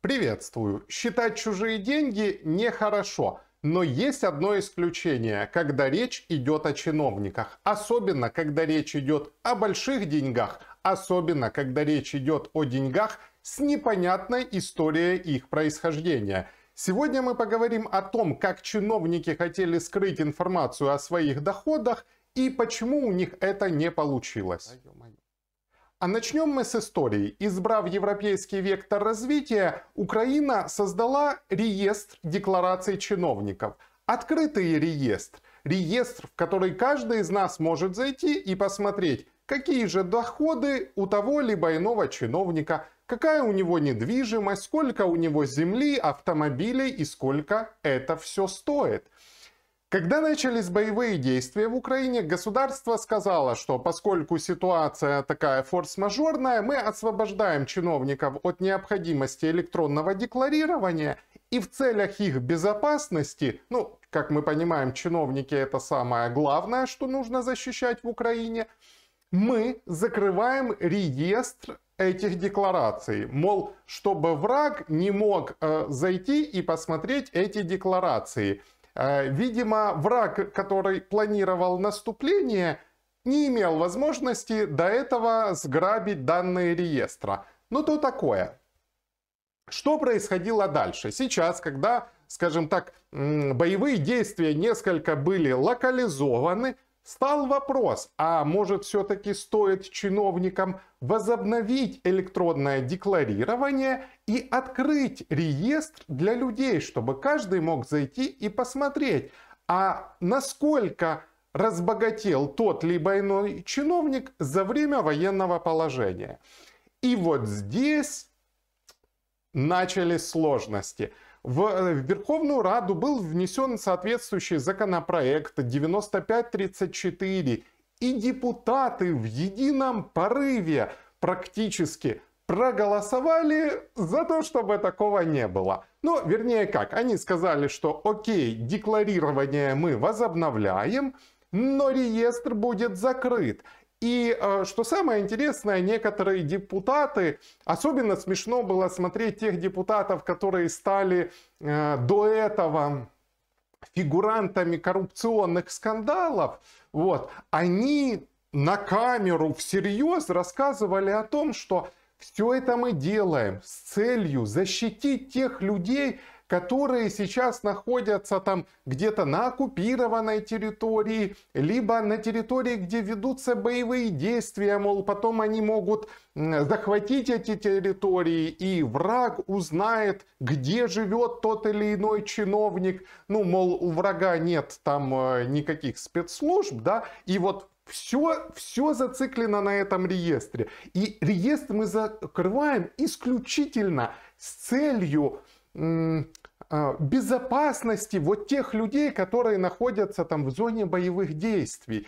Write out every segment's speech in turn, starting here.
Приветствую. Считать чужие деньги нехорошо. Но есть одно исключение, когда речь идет о чиновниках, особенно когда речь идет о больших деньгах, особенно когда речь идет о деньгах с непонятной историей их происхождения. Сегодня мы поговорим о том, как чиновники хотели скрыть информацию о своих доходах и почему у них это не получилось. А начнем мы с истории. Избрав европейский вектор развития, Украина создала реестр деклараций чиновников. Открытый реестр. Реестр, в который каждый из нас может зайти и посмотреть, какие же доходы у того либо иного чиновника, какая у него недвижимость, сколько у него земли, автомобилей и сколько это все стоит. Когда начались боевые действия в Украине, государство сказало, что поскольку ситуация такая форс-мажорная, мы освобождаем чиновников от необходимости электронного декларирования и в целях их безопасности, ну, как мы понимаем, чиновники это самое главное, что нужно защищать в Украине, мы закрываем реестр этих деклараций. Мол, чтобы враг не мог э, зайти и посмотреть эти декларации. Э, видимо, враг, который планировал наступление, не имел возможности до этого сграбить данные реестра. Ну то такое. Что происходило дальше? Сейчас, когда, скажем так, боевые действия несколько были локализованы, Стал вопрос, а может все-таки стоит чиновникам возобновить электронное декларирование и открыть реестр для людей, чтобы каждый мог зайти и посмотреть, а насколько разбогател тот либо иной чиновник за время военного положения. И вот здесь начались сложности – Э, в Верховную Раду был внесен соответствующий законопроект 9534, и депутаты в едином порыве практически проголосовали за то, чтобы такого не было. Ну, вернее как, они сказали, что окей, декларирование мы возобновляем, но реестр будет закрыт. И э, что самое интересное, некоторые депутаты, особенно смешно было смотреть тех депутатов, которые стали э, до этого фигурантами коррупционных скандалов, вот, они на камеру всерьез рассказывали о том, что все это мы делаем с целью защитить тех людей, которые сейчас находятся там где-то на оккупированной территории, либо на территории, где ведутся боевые действия, мол, потом они могут захватить эти территории, и враг узнает, где живет тот или иной чиновник, ну, мол, у врага нет там э, никаких спецслужб, да, и вот все, все зациклено на этом реестре. И реестр мы закрываем исключительно с целью а, безопасности вот тех людей, которые находятся там в зоне боевых действий.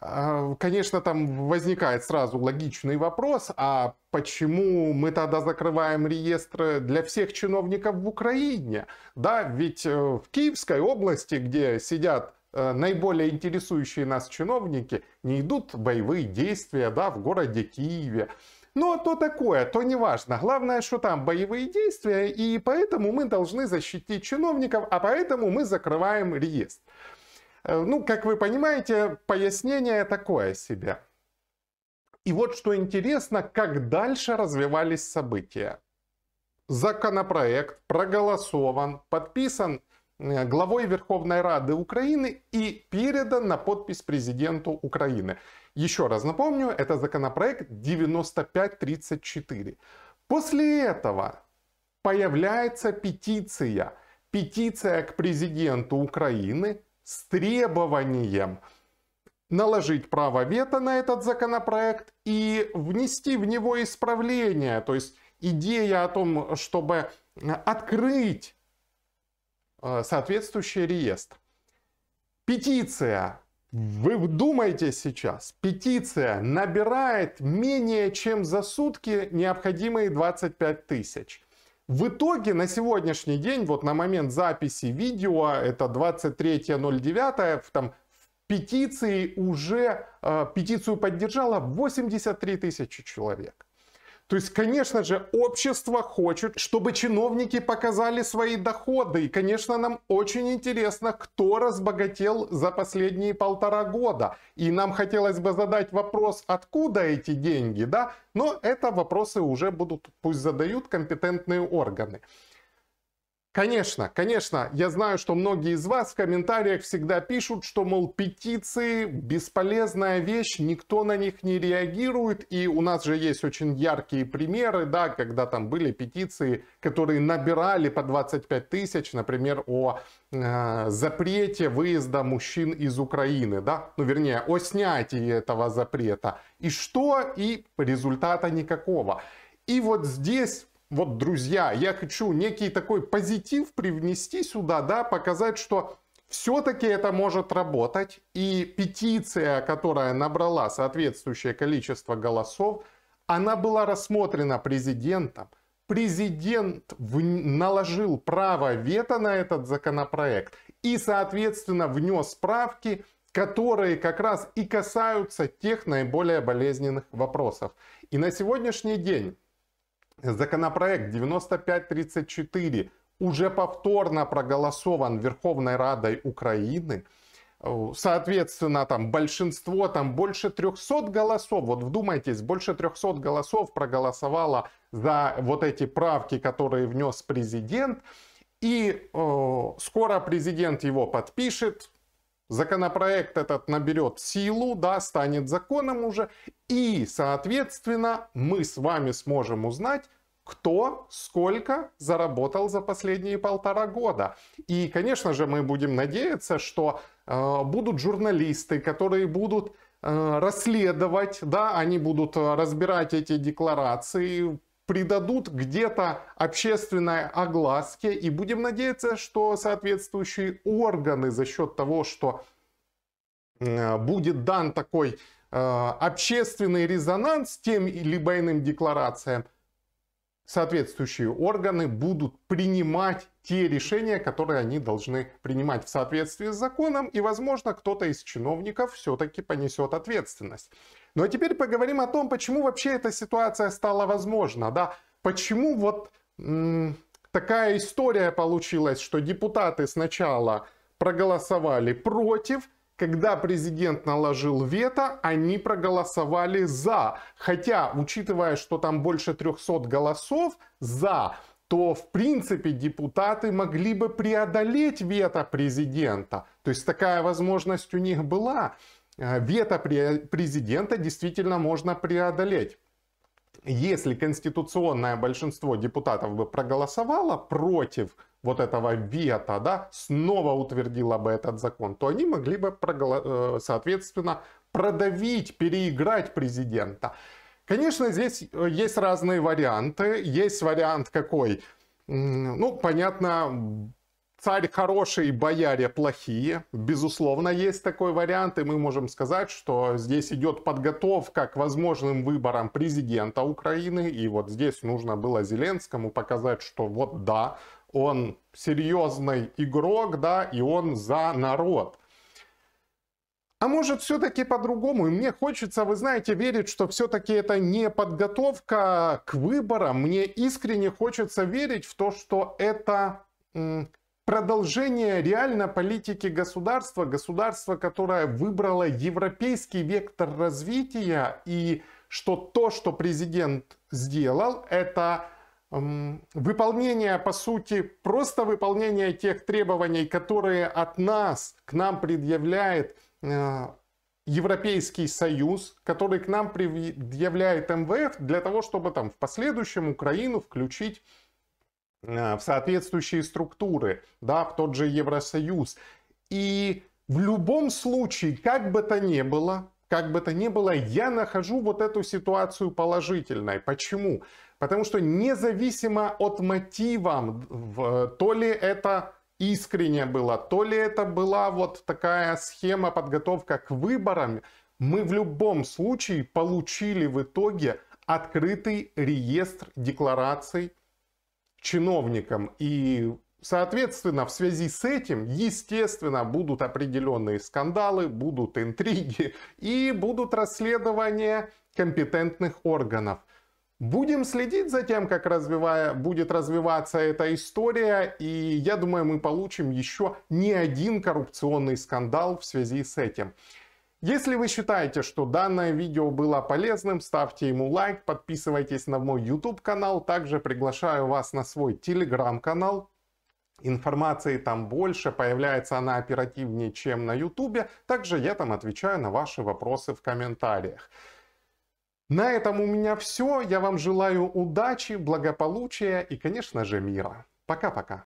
А, конечно, там возникает сразу логичный вопрос, а почему мы тогда закрываем реестры для всех чиновников в Украине? Да, ведь э, в Киевской области, где сидят э, наиболее интересующие нас чиновники, не идут боевые действия да, в городе Киеве. Но ну, то такое, то не важно. Главное, что там боевые действия, и поэтому мы должны защитить чиновников, а поэтому мы закрываем реестр. Э, ну, как вы понимаете, пояснение такое себе. И вот что интересно, как дальше развивались события. Законопроект проголосован, подписан Э, главой Верховной Рады Украины и передан на подпись президенту Украины. Еще раз напомню, это законопроект 9534. После этого появляется петиция. Петиция к президенту Украины с требованием наложить право вето на этот законопроект и внести в него исправление. То есть идея о том, чтобы открыть Э, соответствующий реестр. Петиция. Вы думаете сейчас, петиция набирает менее чем за сутки необходимые 25 тысяч. В итоге на сегодняшний день, вот на момент записи видео, это 23.09, там в петиции уже, э, петицию поддержало 83 тысячи человек. То есть, конечно же, общество хочет, чтобы чиновники показали свои доходы. И, конечно, нам очень интересно, кто разбогател за последние полтора года. И нам хотелось бы задать вопрос, откуда эти деньги, да? Но это вопросы уже будут, пусть задают компетентные органы. Конечно, конечно, я знаю, что многие из вас в комментариях всегда пишут, что, мол, петиции бесполезная вещь, никто на них не реагирует, и у нас же есть очень яркие примеры, да, когда там были петиции, которые набирали по 25 тысяч, например, о э, запрете выезда мужчин из Украины, да, ну, вернее, о снятии этого запрета. И что? И результата никакого. И вот здесь вот, друзья, я хочу некий такой позитив привнести сюда, да, показать, что все-таки это может работать. И петиция, которая набрала соответствующее количество голосов, она была рассмотрена президентом. Президент наложил право вето на этот законопроект и, соответственно, внес справки, которые как раз и касаются тех наиболее болезненных вопросов. И на сегодняшний день Законопроект 9534 уже повторно проголосован Верховной Радой Украины. Соответственно, там большинство, там больше 300 голосов, вот вдумайтесь, больше 300 голосов проголосовало за вот эти правки, которые внес президент. И э, скоро президент его подпишет, Законопроект этот наберет силу, да, станет законом уже. И, соответственно, мы с вами сможем узнать, кто сколько заработал за последние полтора года. И, конечно же, мы будем надеяться, что э, будут журналисты, которые будут э, расследовать, да, они будут э, разбирать эти декларации, придадут где-то общественной огласке. И будем надеяться, что соответствующие органы за счет того, что э, будет дан такой э, общественный резонанс тем либо иным декларациям, соответствующие органы будут принимать те решения, которые они должны принимать в соответствии с законом, и, возможно, кто-то из чиновников все-таки понесет ответственность. Ну а теперь поговорим о том, почему вообще эта ситуация стала возможна, да, почему вот м- такая история получилась, что депутаты сначала проголосовали против, когда президент наложил вето, они проголосовали за. Хотя, учитывая, что там больше 300 голосов за, то в принципе депутаты могли бы преодолеть вето президента. То есть такая возможность у них была. Э, вето президента действительно можно преодолеть. Если конституционное большинство депутатов бы проголосовало против вот этого вето, да, снова утвердила бы этот закон, то они могли бы, э, соответственно, продавить, переиграть президента. Конечно, здесь э, есть разные варианты. Есть вариант какой? Ну, понятно, царь хороший, бояре плохие. Безусловно, есть такой вариант, и мы можем сказать, что здесь идет подготовка к возможным выборам президента Украины, и вот здесь нужно было Зеленскому показать, что вот да, он серьезный игрок, да, и он за народ. А может, все-таки по-другому? И мне хочется, вы знаете, верить, что все-таки это не подготовка к выборам. Мне искренне хочется верить в то, что это продолжение реально политики государства, государства, которое выбрало европейский вектор развития, и что то, что президент сделал, это выполнение, по сути, просто выполнение тех требований, которые от нас, к нам предъявляет э, Европейский Союз, который к нам предъявляет МВФ для того, чтобы там в последующем Украину включить э, в соответствующие структуры, да, в тот же Евросоюз. И в любом случае, как бы то ни было, как бы то ни было, я нахожу вот эту ситуацию положительной. Почему? Потому что независимо от мотива, то ли это искренне было, то ли это была вот такая схема подготовка к выборам, мы в любом случае получили в итоге открытый реестр деклараций чиновникам. И, соответственно, в связи с этим, естественно, будут определенные скандалы, будут интриги и будут расследования компетентных органов – Будем следить за тем, как развивая, будет развиваться эта история, и я думаю, мы получим еще не один коррупционный скандал в связи с этим. Если вы считаете, что данное видео было полезным, ставьте ему лайк, подписывайтесь на мой YouTube канал, также приглашаю вас на свой Telegram канал, Информации там больше, появляется она оперативнее, чем на YouTube. Также я там отвечаю на ваши вопросы в комментариях. На этом у меня все. Я вам желаю удачи, благополучия и, конечно же, мира. Пока-пока.